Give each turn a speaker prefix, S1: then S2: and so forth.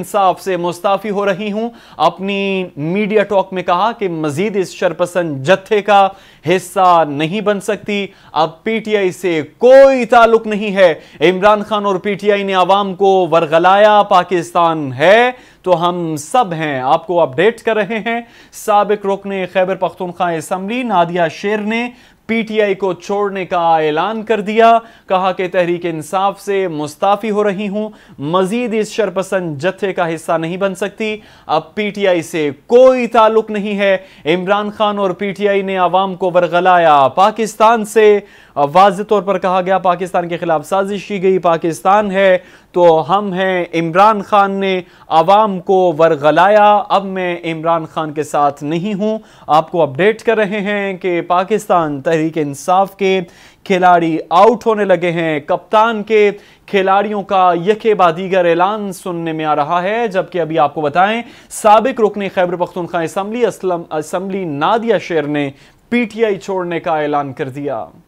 S1: इंसाफ से मुस्ताफी हो रही हूं अपनी मीडिया टॉक में कहा कि मजीद इस शरपसंद जत्थे का हिस्सा नहीं बन सकती अब पीटीआई से कोई ताल्लुक नहीं है इमरान खान और पीटीआई ने आवाम को वरगलाया पाकिस्तान है तो हम सब हैं आपको अपडेट कर रहे हैं सबक रुकन खैबर पख्तूनख्वा इसम्बली नादिया शेर ने पीटीआई को छोड़ने का ऐलान कर दिया कहा कि तहरीक इंसाफ से मुस्ताफी हो रही हूं मजीद इस शरपसंद जत्थे का हिस्सा नहीं बन सकती अब पीटीआई से कोई ताल्लुक नहीं है इमरान खान और पीटीआई ने आवाम को वरगलाया पाकिस्तान से वाज तौर पर कहा गया पाकिस्तान के खिलाफ साजिश की गई पाकिस्तान है तो हम हैं इमरान खान ने आवाम को वरगलाया अब मैं इमरान खान के साथ नहीं हूँ आपको अपडेट कर रहे हैं कि पाकिस्तान तहरीक इंसाफ के खिलाड़ी आउट होने लगे हैं कप्तान के खिलाड़ियों का यके बादीगर ऐलान सुनने में आ रहा है जबकि अभी आपको बताएं सबक रुकने खैबर पख्तनख्वा असम्बली असम्बली नादिया शेर ने पीटीआई छोड़ने का ऐलान कर दिया